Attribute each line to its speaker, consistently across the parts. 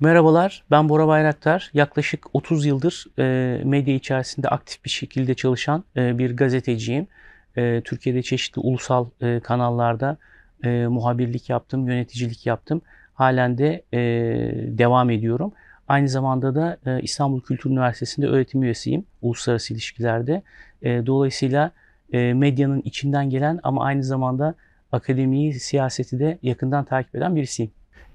Speaker 1: Merhabalar, ben Bora Bayraktar. Yaklaşık 30 yıldır e, medya içerisinde aktif bir şekilde çalışan e, bir gazeteciyim. E, Türkiye'de çeşitli ulusal e, kanallarda e, muhabirlik yaptım, yöneticilik yaptım. Halen de e, devam ediyorum. Aynı zamanda da e, İstanbul Kültür Üniversitesi'nde öğretim üyesiyim, uluslararası ilişkilerde. E, dolayısıyla e, medyanın içinden gelen ama aynı zamanda akademiyi, siyaseti de yakından takip eden birisiyim.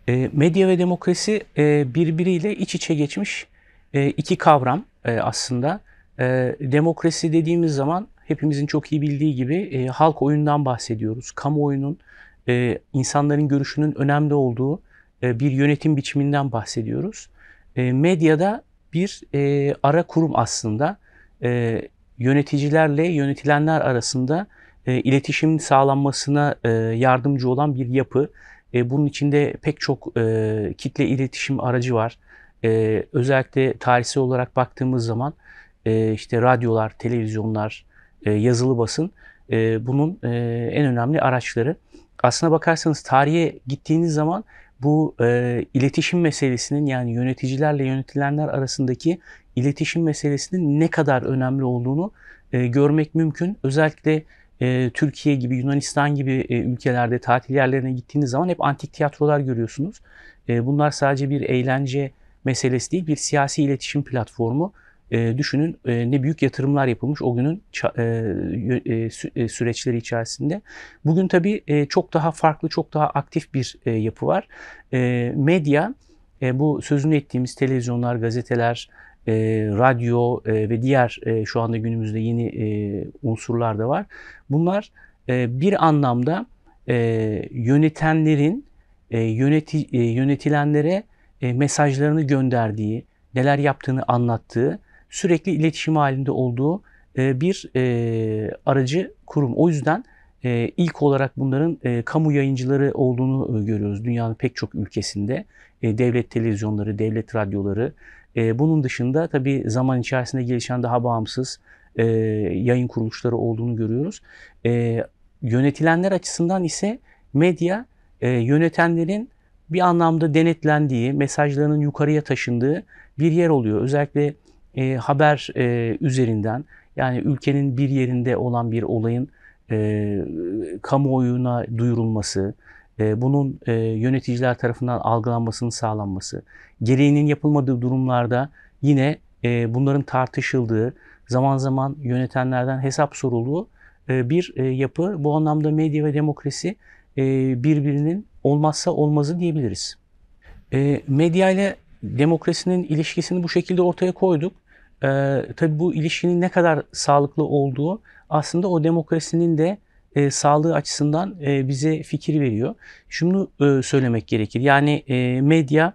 Speaker 1: E, medya ve demokrasi e, birbiriyle iç içe geçmiş e, iki kavram e, aslında. E, demokrasi dediğimiz zaman hepimizin çok iyi bildiği gibi e, halk oyundan bahsediyoruz. Kamuoyunun, e, insanların görüşünün önemli olduğu e, bir yönetim biçiminden bahsediyoruz. E, medyada bir e, ara kurum aslında. E, yöneticilerle yönetilenler arasında e, iletişim sağlanmasına e, yardımcı olan bir yapı. E, bunun içinde pek çok e, kitle iletişim aracı var. E, özellikle tarihsel olarak baktığımız zaman e, işte radyolar, televizyonlar, e, yazılı basın e, bunun e, en önemli araçları. Aslına bakarsanız tarihe gittiğiniz zaman bu e, iletişim meselesinin yani yöneticilerle yönetilenler arasındaki iletişim meselesinin ne kadar önemli olduğunu e, görmek mümkün. Özellikle ee, Türkiye gibi, Yunanistan gibi e, ülkelerde tatil yerlerine gittiğiniz zaman hep antik tiyatrolar görüyorsunuz. Ee, bunlar sadece bir eğlence meselesi değil, bir siyasi iletişim platformu. Ee, düşünün e, ne büyük yatırımlar yapılmış o günün e, süreçleri içerisinde. Bugün tabii çok daha farklı, çok daha aktif bir yapı var. medya, bu sözünü ettiğimiz televizyonlar, gazeteler, e, radyo e, ve diğer e, şu anda günümüzde yeni e, unsurlar da var. Bunlar e, bir anlamda e, yönetenlerin e, yöneti, e, yönetilenlere e, mesajlarını gönderdiği, neler yaptığını anlattığı, sürekli iletişim halinde olduğu e, bir e, aracı kurum. O yüzden e, ilk olarak bunların e, kamu yayıncıları olduğunu e, görüyoruz dünyanın pek çok ülkesinde. E, devlet televizyonları, devlet radyoları, e, bunun dışında tabii zaman içerisinde gelişen daha bağımsız e, yayın kuruluşları olduğunu görüyoruz. E, yönetilenler açısından ise medya e, yönetenlerin bir anlamda denetlendiği, mesajlarının yukarıya taşındığı bir yer oluyor. Özellikle e, haber e, üzerinden yani ülkenin bir yerinde olan bir olayın e, kamuoyuna duyurulması, e, bunun e, yöneticiler tarafından algılanmasının sağlanması, gereğinin yapılmadığı durumlarda yine e, bunların tartışıldığı, zaman zaman yönetenlerden hesap sorulduğu bir yapı. Bu anlamda medya ve demokrasi birbirinin olmazsa olmazı diyebiliriz. Medya ile demokrasinin ilişkisini bu şekilde ortaya koyduk. Tabii bu ilişkinin ne kadar sağlıklı olduğu aslında o demokrasinin de e, sağlığı açısından e, bize fikir veriyor. Şunu e, söylemek gerekir. Yani e, medya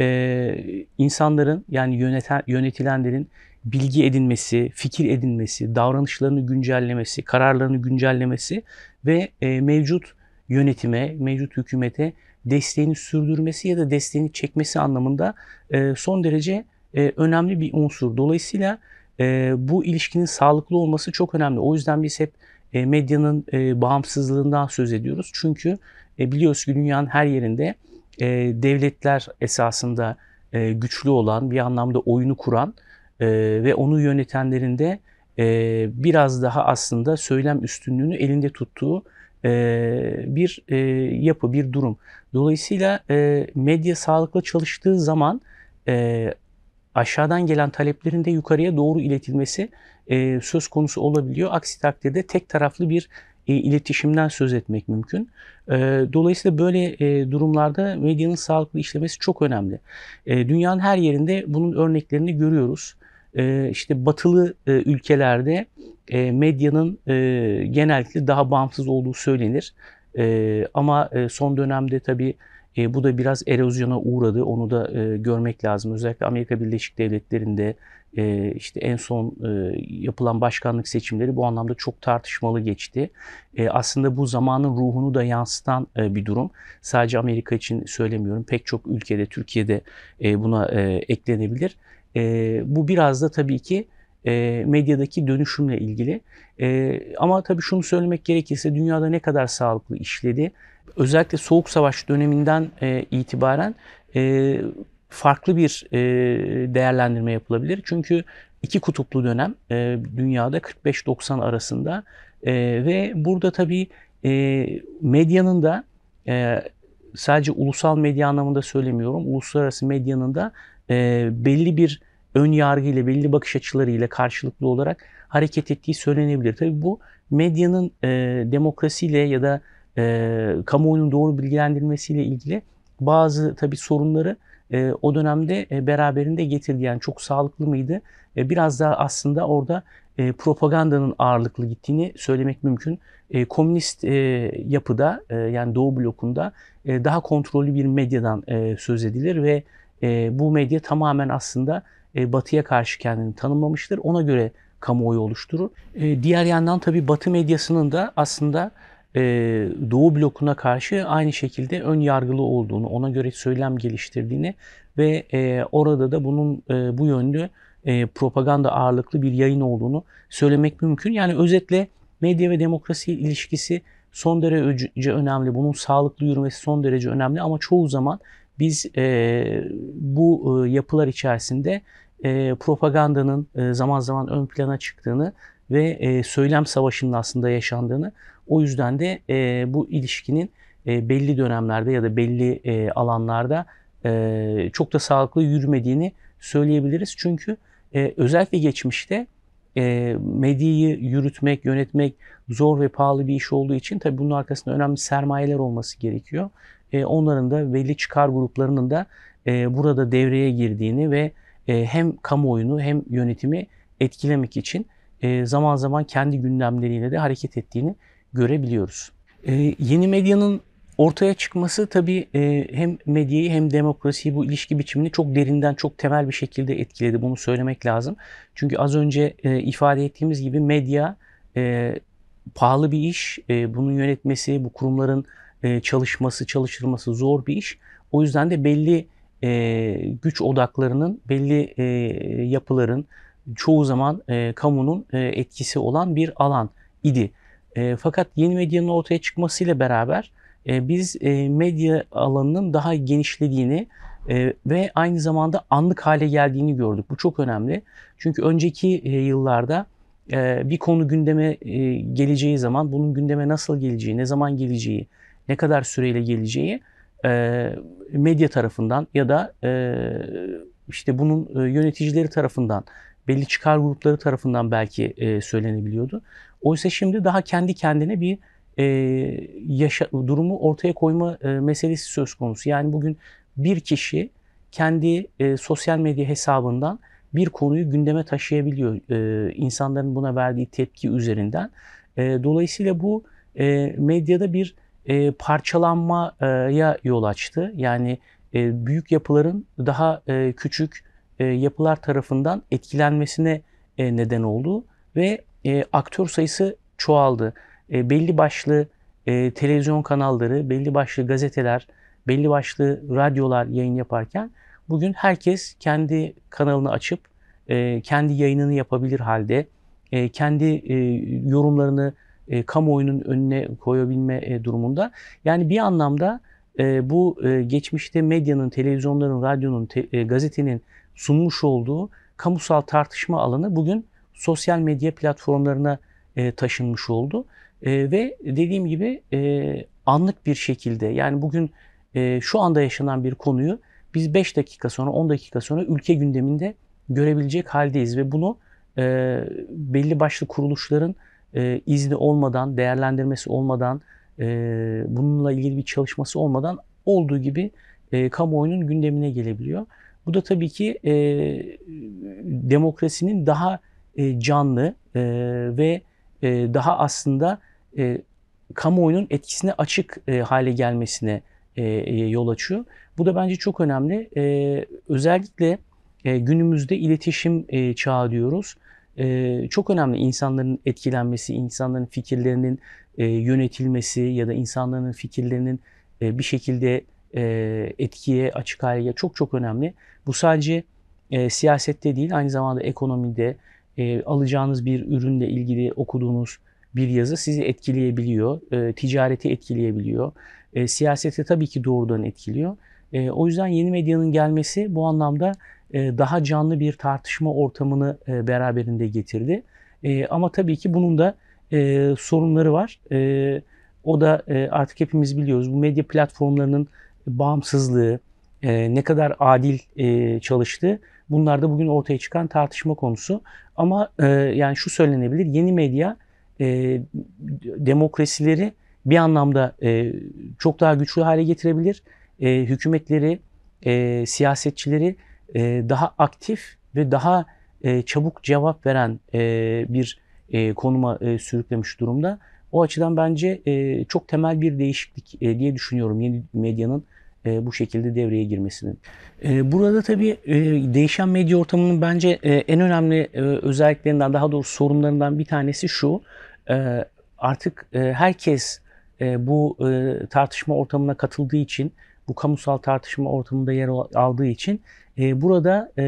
Speaker 1: e, insanların yani yöneten, yönetilenlerin bilgi edinmesi, fikir edinmesi, davranışlarını güncellemesi, kararlarını güncellemesi ve e, mevcut yönetime, mevcut hükümete desteğini sürdürmesi ya da desteğini çekmesi anlamında e, son derece e, önemli bir unsur. Dolayısıyla e, bu ilişkinin sağlıklı olması çok önemli. O yüzden biz hep e, medyanın e, bağımsızlığından söz ediyoruz. Çünkü e, biliyoruz ki dünyanın her yerinde e, devletler esasında e, güçlü olan, bir anlamda oyunu kuran e, ve onu yönetenlerin de e, biraz daha aslında söylem üstünlüğünü elinde tuttuğu e, bir e, yapı, bir durum. Dolayısıyla e, medya sağlıklı çalıştığı zaman e, aşağıdan gelen taleplerin de yukarıya doğru iletilmesi e, söz konusu olabiliyor. Aksi takdirde tek taraflı bir e, iletişimden söz etmek mümkün. E, dolayısıyla böyle e, durumlarda medyanın sağlıklı işlemesi çok önemli. E, dünyanın her yerinde bunun örneklerini görüyoruz. E, işte batılı e, ülkelerde e, medyanın e, genellikle daha bağımsız olduğu söylenir. E, ama e, son dönemde tabii e, bu da biraz erozyona uğradı. Onu da e, görmek lazım. Özellikle Amerika Birleşik Devletleri'nde e, işte en son e, yapılan başkanlık seçimleri bu anlamda çok tartışmalı geçti. E, aslında bu zamanın ruhunu da yansıtan e, bir durum. Sadece Amerika için söylemiyorum. Pek çok ülkede, Türkiye'de e, buna e, eklenebilir. E, bu biraz da tabii ki e, medyadaki dönüşümle ilgili. E, ama tabii şunu söylemek gerekirse dünyada ne kadar sağlıklı işledi. Özellikle Soğuk Savaş döneminden e, itibaren e, farklı bir e, değerlendirme yapılabilir. Çünkü iki kutuplu dönem e, dünyada 45-90 arasında e, ve burada tabii e, medyanın da e, sadece ulusal medya anlamında söylemiyorum, uluslararası medyanın da e, belli bir ön yargıyla belli bakış açılarıyla karşılıklı olarak hareket ettiği söylenebilir. Tabii bu medyanın e, demokrasiyle ya da e, kamuoyunun doğru bilgilendirilmesiyle ilgili bazı tabii sorunları e, o dönemde e, beraberinde getirdi. Yani çok sağlıklı mıydı? E, biraz daha aslında orada e, propagandanın ağırlıklı gittiğini söylemek mümkün. E, komünist e, yapıda e, yani Doğu blokunda e, daha kontrollü bir medyadan e, söz edilir ve e, bu medya tamamen aslında e, batıya karşı kendini tanımlamıştır. Ona göre kamuoyu oluşturur. E, diğer yandan tabii batı medyasının da aslında e, Doğu blokuna karşı aynı şekilde ön yargılı olduğunu, ona göre söylem geliştirdiğini ve orada da bunun bu yönlü propaganda ağırlıklı bir yayın olduğunu söylemek mümkün. Yani özetle medya ve demokrasi ilişkisi son derece önemli. Bunun sağlıklı yürümesi son derece önemli ama çoğu zaman biz e, bu e, yapılar içerisinde e, propagandanın e, zaman zaman ön plana çıktığını ve e, söylem savaşının aslında yaşandığını o yüzden de e, bu ilişkinin e, belli dönemlerde ya da belli e, alanlarda e, çok da sağlıklı yürümediğini söyleyebiliriz. Çünkü e, özellikle geçmişte e, medyayı yürütmek, yönetmek zor ve pahalı bir iş olduğu için tabii bunun arkasında önemli sermayeler olması gerekiyor. E, onların da belli çıkar gruplarının da e, burada devreye girdiğini ve e, hem kamuoyunu hem yönetimi etkilemek için e, zaman zaman kendi gündemleriyle de hareket ettiğini görebiliyoruz. E, yeni medyanın ortaya çıkması tabii hem medyayı hem demokrasiyi bu ilişki biçimini çok derinden çok temel bir şekilde etkiledi. Bunu söylemek lazım. Çünkü az önce ifade ettiğimiz gibi medya pahalı bir iş. bunun yönetmesi, bu kurumların çalışması, çalışılması zor bir iş. O yüzden de belli e, güç odaklarının belli e, yapıların çoğu zaman e, kamunun e, etkisi olan bir alan idi. E, fakat yeni medyanın ortaya çıkmasıyla beraber e, biz e, medya alanının daha genişlediğini e, ve aynı zamanda anlık hale geldiğini gördük. Bu çok önemli. Çünkü önceki e, yıllarda e, bir konu gündeme e, geleceği zaman bunun gündeme nasıl geleceği, ne zaman geleceği, ne kadar süreyle geleceği e, medya tarafından ya da e, işte bunun e, yöneticileri tarafından, belli çıkar grupları tarafından belki e, söylenebiliyordu. Oysa şimdi daha kendi kendine bir e, yaşa, durumu ortaya koyma e, meselesi söz konusu. Yani bugün bir kişi kendi e, sosyal medya hesabından bir konuyu gündeme taşıyabiliyor e, insanların buna verdiği tepki üzerinden. E, dolayısıyla bu e, medyada bir e, parçalanmaya yol açtı. Yani e, büyük yapıların daha e, küçük e, yapılar tarafından etkilenmesine e, neden oldu ve e, aktör sayısı çoğaldı. E, belli başlı e, televizyon kanalları, belli başlı gazeteler, belli başlı radyolar yayın yaparken bugün herkes kendi kanalını açıp e, kendi yayınını yapabilir halde, e, kendi e, yorumlarını e, kamuoyunun önüne koyabilme e, durumunda. Yani bir anlamda e, bu e, geçmişte medyanın, televizyonların, radyonun, te, e, gazetenin sunmuş olduğu kamusal tartışma alanı bugün sosyal medya platformlarına e, taşınmış oldu. E, ve dediğim gibi e, anlık bir şekilde yani bugün e, şu anda yaşanan bir konuyu biz 5 dakika sonra 10 dakika sonra ülke gündeminde görebilecek haldeyiz ve bunu e, belli başlı kuruluşların e, izni olmadan, değerlendirmesi olmadan, e, bununla ilgili bir çalışması olmadan olduğu gibi e, kamuoyunun gündemine gelebiliyor. Bu da tabii ki e, demokrasinin daha e, canlı e, ve e, daha aslında e, kamuoyunun etkisine açık e, hale gelmesine e, e yol açıyor. Bu da bence çok önemli. E, özellikle e, günümüzde iletişim e, çağı diyoruz e, çok önemli. insanların etkilenmesi, insanların fikirlerinin e, yönetilmesi ya da insanların fikirlerinin e, bir şekilde e, etkiye açık hale çok çok önemli. Bu sadece e, siyasette değil aynı zamanda ekonomide e, alacağınız bir ürünle ilgili okuduğunuz bir yazı sizi etkileyebiliyor, e, ticareti etkileyebiliyor, e, siyasete tabii ki doğrudan etkiliyor. E, o yüzden yeni medyanın gelmesi bu anlamda e, daha canlı bir tartışma ortamını e, beraberinde getirdi. E, ama tabii ki bunun da sorunları var. O da artık hepimiz biliyoruz. Bu medya platformlarının bağımsızlığı, ne kadar adil çalıştığı bunlar da bugün ortaya çıkan tartışma konusu. Ama yani şu söylenebilir. Yeni medya demokrasileri bir anlamda çok daha güçlü hale getirebilir. Hükümetleri, siyasetçileri e, daha aktif ve daha e, çabuk cevap veren e, bir konuma e, sürüklemiş durumda. O açıdan bence çok temel bir değişiklik diye düşünüyorum yeni medyanın bu şekilde devreye girmesinin. burada tabii değişen medya ortamının bence en önemli özelliklerinden daha doğrusu sorunlarından bir tanesi şu. artık herkes bu tartışma ortamına katıldığı için, bu kamusal tartışma ortamında yer aldığı için e, burada e,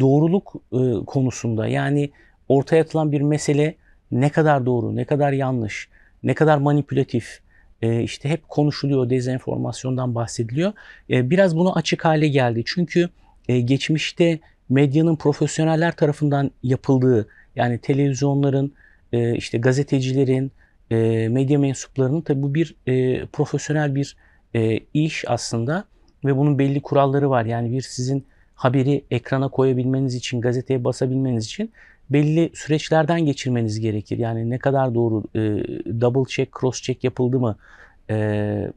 Speaker 1: doğruluk e, konusunda yani ortaya atılan bir mesele ne kadar doğru, ne kadar yanlış, ne kadar manipülatif, e, işte hep konuşuluyor, dezenformasyondan bahsediliyor. E, biraz bunu açık hale geldi. Çünkü e, geçmişte medyanın profesyoneller tarafından yapıldığı, yani televizyonların, e, işte gazetecilerin, e, medya mensuplarının tabi bu bir e, profesyonel bir e, iş aslında ve bunun belli kuralları var. Yani bir sizin haberi ekrana koyabilmeniz için, gazeteye basabilmeniz için belli süreçlerden geçirmeniz gerekir. Yani ne kadar doğru e, double check, cross check yapıldı mı, e,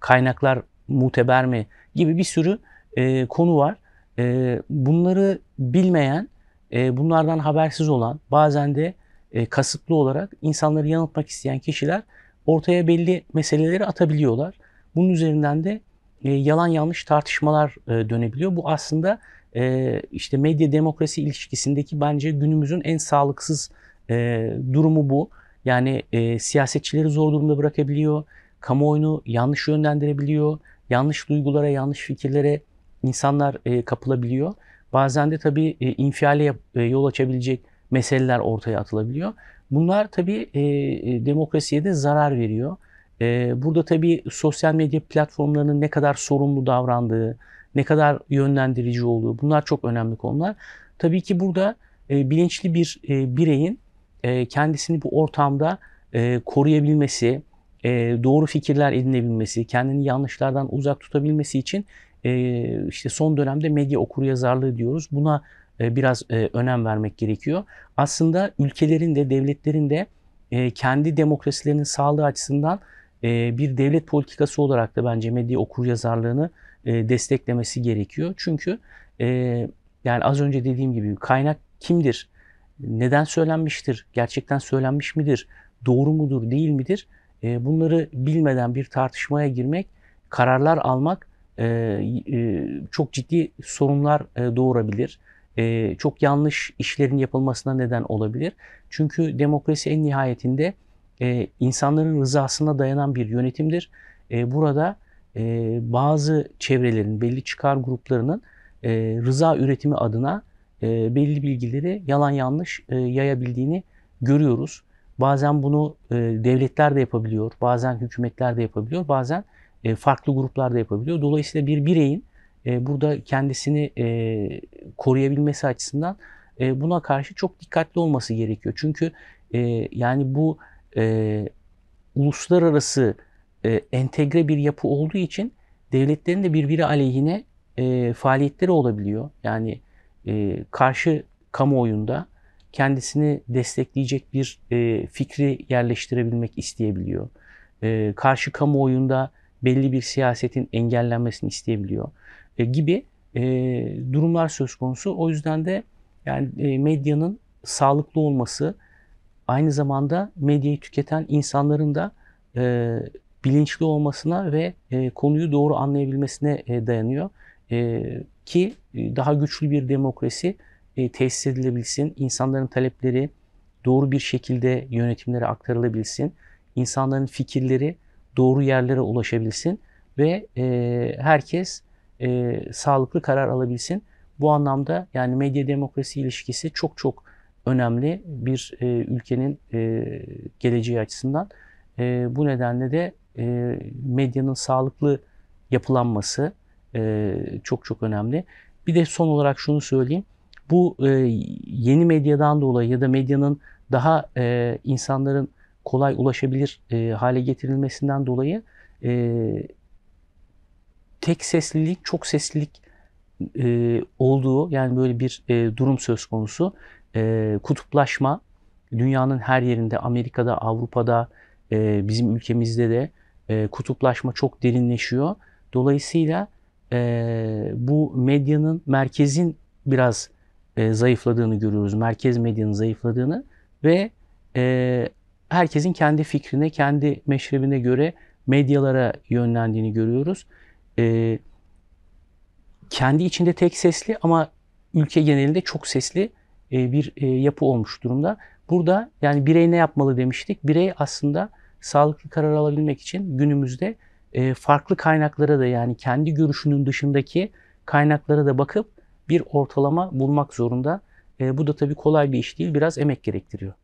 Speaker 1: kaynaklar muteber mi gibi bir sürü e, konu var. E, bunları bilmeyen, e, bunlardan habersiz olan, bazen de e, kasıtlı olarak insanları yanıltmak isteyen kişiler ortaya belli meseleleri atabiliyorlar. Bunun üzerinden de e, yalan yanlış tartışmalar e, dönebiliyor. Bu aslında e, işte medya demokrasi ilişkisindeki bence günümüzün en sağlıksız e, durumu bu. Yani e, siyasetçileri zor durumda bırakabiliyor, kamuoyunu yanlış yönlendirebiliyor, yanlış duygulara, yanlış fikirlere insanlar e, kapılabiliyor. Bazen de tabii e, infiale e, yol açabilecek meseleler ortaya atılabiliyor. Bunlar tabii e, e demokrasiye de zarar veriyor. Ee, burada tabii sosyal medya platformlarının ne kadar sorumlu davrandığı, ne kadar yönlendirici olduğu bunlar çok önemli konular. Tabii ki burada e, bilinçli bir e, bireyin e, kendisini bu ortamda koruyabilmesi, doğru fikirler edinebilmesi, kendini yanlışlardan uzak tutabilmesi için işte son dönemde medya okuryazarlığı diyoruz. Buna biraz önem vermek gerekiyor. Aslında ülkelerin de devletlerin de kendi demokrasilerinin sağlığı açısından e, bir devlet politikası olarak da bence medya okuryazarlığını e, desteklemesi gerekiyor. Çünkü e, yani az önce dediğim gibi kaynak kimdir? Neden söylenmiştir? Gerçekten söylenmiş midir? Doğru mudur, değil midir? E, bunları bilmeden bir tartışmaya girmek, kararlar almak e, e, çok ciddi sorunlar e, doğurabilir. E, çok yanlış işlerin yapılmasına neden olabilir. Çünkü demokrasi en nihayetinde e, insanların rızasına dayanan bir yönetimdir. E, burada e, bazı çevrelerin, belli çıkar gruplarının e, rıza üretimi adına e, belli bilgileri yalan yanlış e, yayabildiğini görüyoruz. Bazen bunu e, devletler de yapabiliyor, bazen hükümetler de yapabiliyor, bazen e, farklı gruplar da yapabiliyor. Dolayısıyla bir bireyin e, burada kendisini e, koruyabilmesi açısından e, buna karşı çok dikkatli olması gerekiyor. Çünkü e, yani bu e, uluslararası e, entegre bir yapı olduğu için devletlerin de birbiri aleyhine e, faaliyetleri olabiliyor. Yani e, karşı kamuoyunda kendisini destekleyecek bir e, fikri yerleştirebilmek isteyebiliyor. E, karşı kamuoyunda belli bir siyasetin engellenmesini isteyebiliyor e, gibi e, durumlar söz konusu. O yüzden de yani e, medyanın sağlıklı olması, aynı zamanda medyayı tüketen insanların da e, bilinçli olmasına ve e, konuyu doğru anlayabilmesine e, dayanıyor. E, ki e, daha güçlü bir demokrasi e, tesis edilebilsin, insanların talepleri doğru bir şekilde yönetimlere aktarılabilsin, insanların fikirleri doğru yerlere ulaşabilsin ve e, herkes e, sağlıklı karar alabilsin. Bu anlamda yani medya demokrasi ilişkisi çok çok önemli bir e, ülkenin e, geleceği açısından. E, bu nedenle de e, medyanın sağlıklı yapılanması e, çok çok önemli. Bir de son olarak şunu söyleyeyim. Bu e, yeni medyadan dolayı ya da medyanın daha e, insanların kolay ulaşabilir e, hale getirilmesinden dolayı e, tek seslilik, çok seslilik e, olduğu yani böyle bir e, durum söz konusu e, kutuplaşma dünyanın her yerinde Amerika'da, Avrupa'da, e, bizim ülkemizde de e, kutuplaşma çok derinleşiyor. Dolayısıyla e, bu medyanın, merkezin biraz e, zayıfladığını görüyoruz. Merkez medyanın zayıfladığını ve e, herkesin kendi fikrine, kendi meşrebine göre medyalara yönlendiğini görüyoruz. E, kendi içinde tek sesli ama ülke genelinde çok sesli e, bir e, yapı olmuş durumda. Burada yani birey ne yapmalı demiştik. Birey aslında sağlıklı karar alabilmek için günümüzde e, farklı kaynaklara da yani kendi görüşünün dışındaki kaynaklara da bakıp bir ortalama bulmak zorunda. Bu da tabii kolay bir iş değil, biraz emek gerektiriyor.